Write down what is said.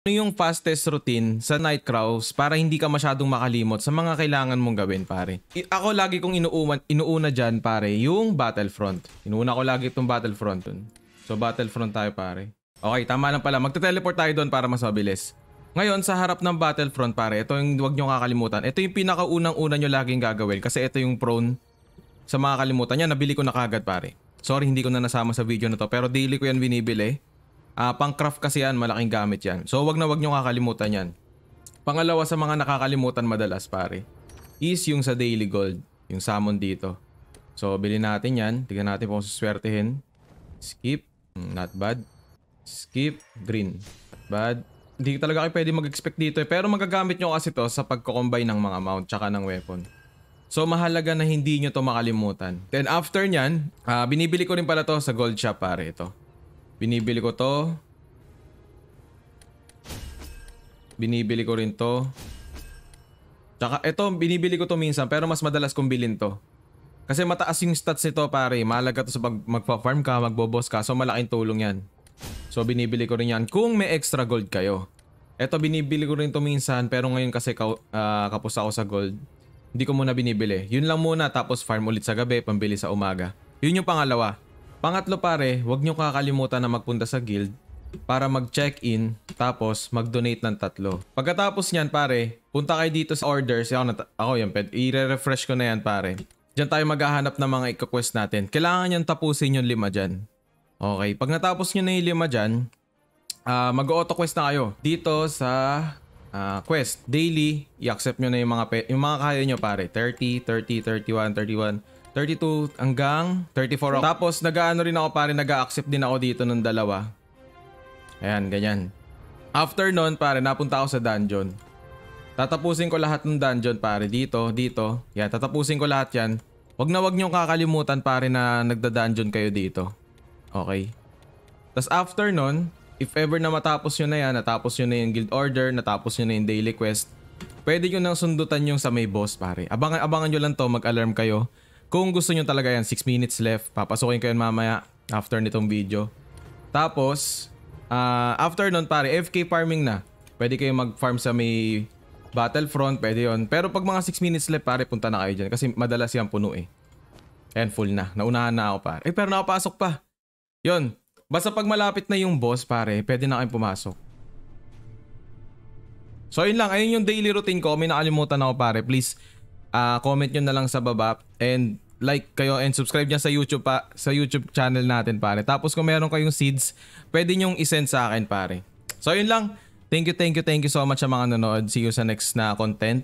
Ano yung fastest routine sa night crows para hindi ka masyadong makalimot sa mga kailangan mong gawin, pare? I- ako lagi kong inuuna, inuuna dyan, pare, yung Battlefront. Inuuna ko lagi itong Battlefront dun. So, Battlefront tayo, pare. Okay, tama lang pala. Magte-teleport tayo doon para mas mabilis. Ngayon, sa harap ng Battlefront, pare, ito yung wag nyo kakalimutan. Ito yung pinakaunang-una nyo laging gagawin kasi ito yung prone sa mga kalimutan niya. Nabili ko na kagad, pare. Sorry, hindi ko na nasama sa video na to. Pero daily ko yan binibili. Uh, ah, pangcraft kasi yan, malaking gamit yan. So wag na wag nyo kakalimutan yan. Pangalawa sa mga nakakalimutan madalas pare is yung sa daily gold, yung salmon dito. So bilhin natin yan, tignan natin kung suswertehin. Skip, hmm, not bad. Skip, green, not bad. Hindi talaga kayo pwede mag-expect dito eh. Pero magagamit nyo kasi to sa pagko-combine ng mga mount tsaka ng weapon. So mahalaga na hindi nyo to makalimutan. Then after nyan, uh, binibili ko rin pala to sa gold shop pare ito. Binibili ko to. Binibili ko rin to. Tsaka ito, binibili ko to minsan pero mas madalas kong bilhin to. Kasi mataas yung stats nito pare. Malaga to sa pag magpa-farm ka, magbo-boss ka. So malaking tulong yan. So binibili ko rin yan kung may extra gold kayo. Ito binibili ko rin to minsan pero ngayon kasi ka, uh, kapos ako sa gold. Hindi ko muna binibili. Yun lang muna tapos farm ulit sa gabi, pambili sa umaga. Yun yung pangalawa. Pangatlo pare, huwag nyo kakalimutan na magpunta sa guild para mag-check-in tapos mag-donate ng tatlo. Pagkatapos niyan pare, punta kayo dito sa orders. Ako, nat- ako yan, ped. I-refresh ko na yan pare. Diyan tayo maghahanap ng mga ikaw-quest natin. Kailangan niyang tapusin yung lima dyan. Okay, pag natapos niyo na yung lima dyan, uh, ah, mag-auto quest na kayo dito sa uh, quest. Daily, i-accept nyo na yung mga, pe- yung mga kaya nyo pare. 30, 30, 31, 31, 32 hanggang 34 ako. Tapos nag-ano rin ako pare, nag-accept din ako dito ng dalawa. Ayan, ganyan. After nun pare, napunta ako sa dungeon. Tatapusin ko lahat ng dungeon pare, dito, dito. Yan, tatapusin ko lahat yan. Huwag na wag niyong kakalimutan pare na nagda-dungeon kayo dito. Okay. Tapos after nun, if ever na matapos nyo na yan, natapos nyo na yung guild order, natapos nyo na yung daily quest, pwede nyo nang sundutan yung sa may boss pare. Abangan, abangan nyo lang to, mag-alarm kayo kung gusto nyo talaga yan, 6 minutes left. Papasukin ko yan mamaya after nitong video. Tapos, uh, after nun pare, FK farming na. Pwede kayo mag-farm sa may battlefront, pwede yon. Pero pag mga 6 minutes left pare, punta na kayo dyan. Kasi madalas yan puno eh. And full na. Naunahan na ako pare. Eh pero nakapasok pa. Yon. Basta pag malapit na yung boss pare, pwede na kayong pumasok. So yun lang, ayun yung daily routine ko. May nakalimutan ako pare. Please, uh, comment nyo na lang sa baba and like kayo and subscribe niya sa YouTube pa sa YouTube channel natin pare. Tapos kung meron kayong seeds, pwede niyo i-send sa akin pare. So yun lang. Thank you, thank you, thank you so much sa mga nanood. See you sa next na content.